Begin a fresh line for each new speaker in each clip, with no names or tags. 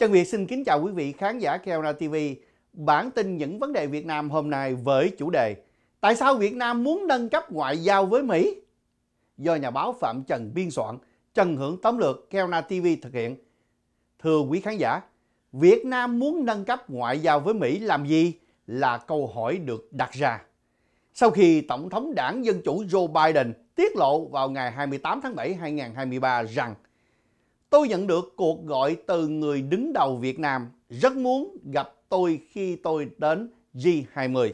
Trần Việt xin kính chào quý vị khán giả Kena TV. Bản tin những vấn đề Việt Nam hôm nay với chủ đề Tại sao Việt Nam muốn nâng cấp ngoại giao với Mỹ? Do nhà báo Phạm Trần biên soạn, Trần Hưởng tóm lược Kena TV thực hiện. Thưa quý khán giả, Việt Nam muốn nâng cấp ngoại giao với Mỹ làm gì là câu hỏi được đặt ra. Sau khi Tổng thống đảng Dân Chủ Joe Biden tiết lộ vào ngày 28 tháng 7 2023 rằng Tôi nhận được cuộc gọi từ người đứng đầu Việt Nam rất muốn gặp tôi khi tôi đến G20.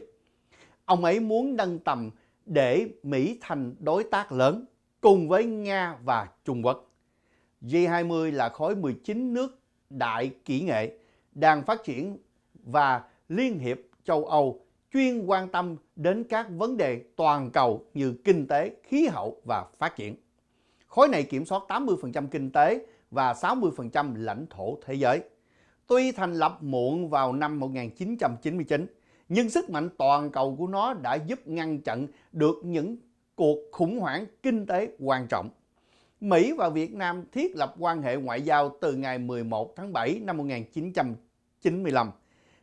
Ông ấy muốn nâng tầm để Mỹ thành đối tác lớn cùng với Nga và Trung Quốc. G20 là khối 19 nước đại kỹ nghệ đang phát triển và Liên hiệp châu Âu chuyên quan tâm đến các vấn đề toàn cầu như kinh tế, khí hậu và phát triển. Khối này kiểm soát 80% kinh tế và 60% lãnh thổ thế giới. Tuy thành lập muộn vào năm 1999, nhưng sức mạnh toàn cầu của nó đã giúp ngăn chặn được những cuộc khủng hoảng kinh tế quan trọng. Mỹ và Việt Nam thiết lập quan hệ ngoại giao từ ngày 11 tháng 7 năm 1995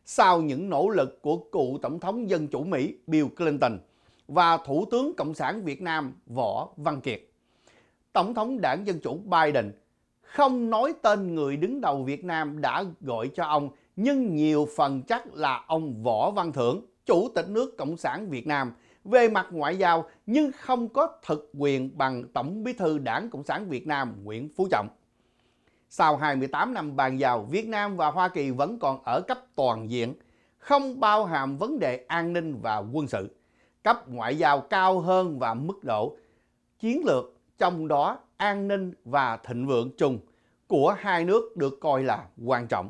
sau những nỗ lực của cựu Tổng thống Dân Chủ Mỹ Bill Clinton và Thủ tướng Cộng sản Việt Nam Võ Văn Kiệt. Tổng thống đảng Dân Chủ Biden không nói tên người đứng đầu Việt Nam đã gọi cho ông, nhưng nhiều phần chắc là ông Võ Văn Thưởng, Chủ tịch nước Cộng sản Việt Nam, về mặt ngoại giao nhưng không có thực quyền bằng Tổng bí thư Đảng Cộng sản Việt Nam Nguyễn Phú Trọng. Sau 28 năm bàn giao, Việt Nam và Hoa Kỳ vẫn còn ở cấp toàn diện, không bao hàm vấn đề an ninh và quân sự. Cấp ngoại giao cao hơn và mức độ chiến lược, trong đó an ninh và thịnh vượng chung – của hai nước được coi là quan trọng.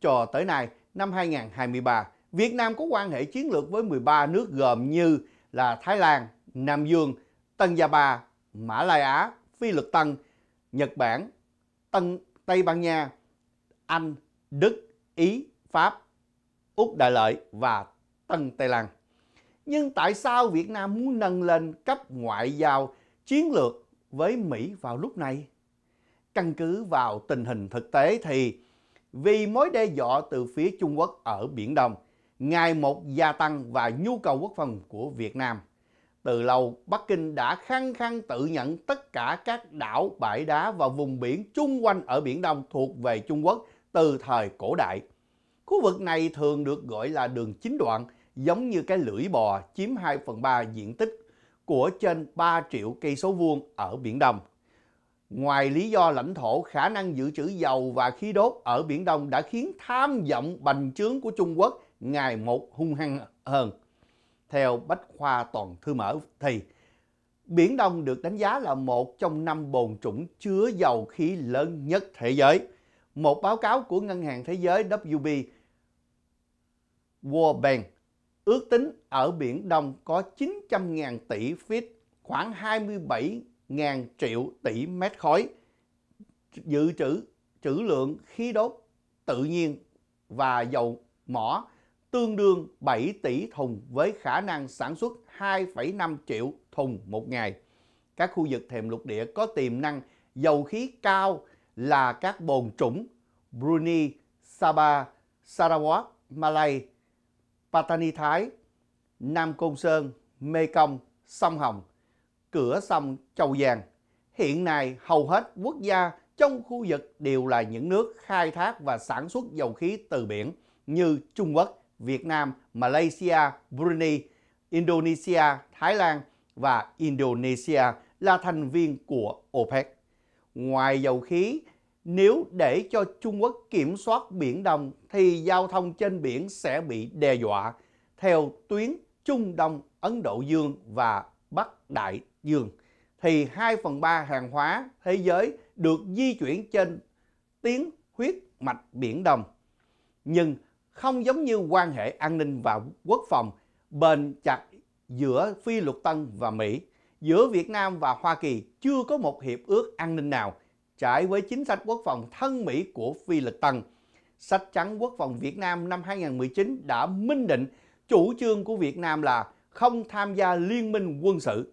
Cho tới nay, năm 2023, Việt Nam có quan hệ chiến lược với 13 nước gồm như là Thái Lan, Nam Dương, Tân Gia Ba, Mã Lai Á, Phi Lực Tân, Nhật Bản, Tân, Tây Ban Nha, Anh, Đức, Ý, Pháp, Úc Đại Lợi và Tân Tây Lan. Nhưng tại sao Việt Nam muốn nâng lên cấp ngoại giao chiến lược với Mỹ vào lúc này? căn cứ vào tình hình thực tế thì vì mối đe dọa từ phía Trung Quốc ở Biển Đông ngày một gia tăng và nhu cầu quốc phòng của Việt Nam. Từ lâu, Bắc Kinh đã khăng khăng tự nhận tất cả các đảo, bãi đá và vùng biển chung quanh ở Biển Đông thuộc về Trung Quốc từ thời cổ đại. Khu vực này thường được gọi là đường chín đoạn, giống như cái lưỡi bò chiếm 2 phần 3 diện tích của trên 3 triệu cây số vuông ở Biển Đông. Ngoài lý do lãnh thổ, khả năng dự trữ dầu và khí đốt ở Biển Đông đã khiến tham vọng bành trướng của Trung Quốc ngày một hung hăng hơn. Theo Bách Khoa Toàn Thư Mở thì Biển Đông được đánh giá là một trong năm bồn trũng chứa dầu khí lớn nhất thế giới. Một báo cáo của Ngân hàng Thế giới WB World Bank ước tính ở Biển Đông có 900.000 tỷ feet, khoảng 27 ngàn triệu tỷ mét khối dự trữ trữ lượng khí đốt tự nhiên và dầu mỏ tương đương 7 tỷ thùng với khả năng sản xuất 2,5 triệu thùng một ngày. Các khu vực thềm lục địa có tiềm năng dầu khí cao là các bồn trũng Brunei, Sabah, Sarawak, Malay, Patani Thái, Nam Côn Sơn, Mekong, Sông Hồng, cửa sông Châu Giang. Hiện nay, hầu hết quốc gia trong khu vực đều là những nước khai thác và sản xuất dầu khí từ biển như Trung Quốc, Việt Nam, Malaysia, Brunei, Indonesia, Thái Lan và Indonesia là thành viên của OPEC. Ngoài dầu khí, nếu để cho Trung Quốc kiểm soát Biển Đông thì giao thông trên biển sẽ bị đe dọa theo tuyến Trung Đông, Ấn Độ Dương và Bắc Đại giường thì 2 phần 3 hàng hóa thế giới được di chuyển trên tuyến huyết mạch Biển Đông. Nhưng không giống như quan hệ an ninh và quốc phòng bền chặt giữa Phi Luật Tân và Mỹ, giữa Việt Nam và Hoa Kỳ chưa có một hiệp ước an ninh nào trái với chính sách quốc phòng thân Mỹ của Phi Luật Tân. Sách trắng quốc phòng Việt Nam năm 2019 đã minh định chủ trương của Việt Nam là không tham gia liên minh quân sự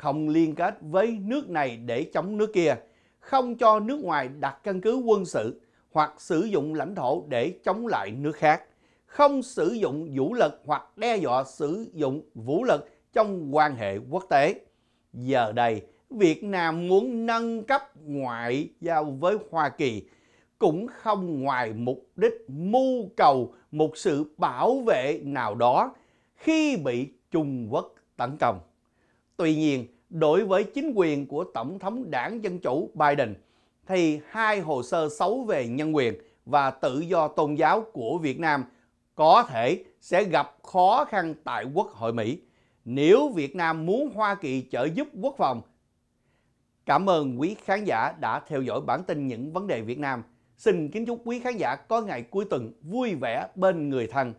không liên kết với nước này để chống nước kia, không cho nước ngoài đặt căn cứ quân sự hoặc sử dụng lãnh thổ để chống lại nước khác, không sử dụng vũ lực hoặc đe dọa sử dụng vũ lực trong quan hệ quốc tế. Giờ đây, Việt Nam muốn nâng cấp ngoại giao với Hoa Kỳ cũng không ngoài mục đích mưu cầu một sự bảo vệ nào đó khi bị Trung Quốc tấn công. Tuy nhiên, đối với chính quyền của Tổng thống đảng Dân Chủ Biden, thì hai hồ sơ xấu về nhân quyền và tự do tôn giáo của Việt Nam có thể sẽ gặp khó khăn tại Quốc hội Mỹ nếu Việt Nam muốn Hoa Kỳ trợ giúp quốc phòng. Cảm ơn quý khán giả đã theo dõi bản tin những vấn đề Việt Nam. Xin kính chúc quý khán giả có ngày cuối tuần vui vẻ bên người thân.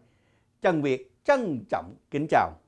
Trần Việt trân trọng kính chào.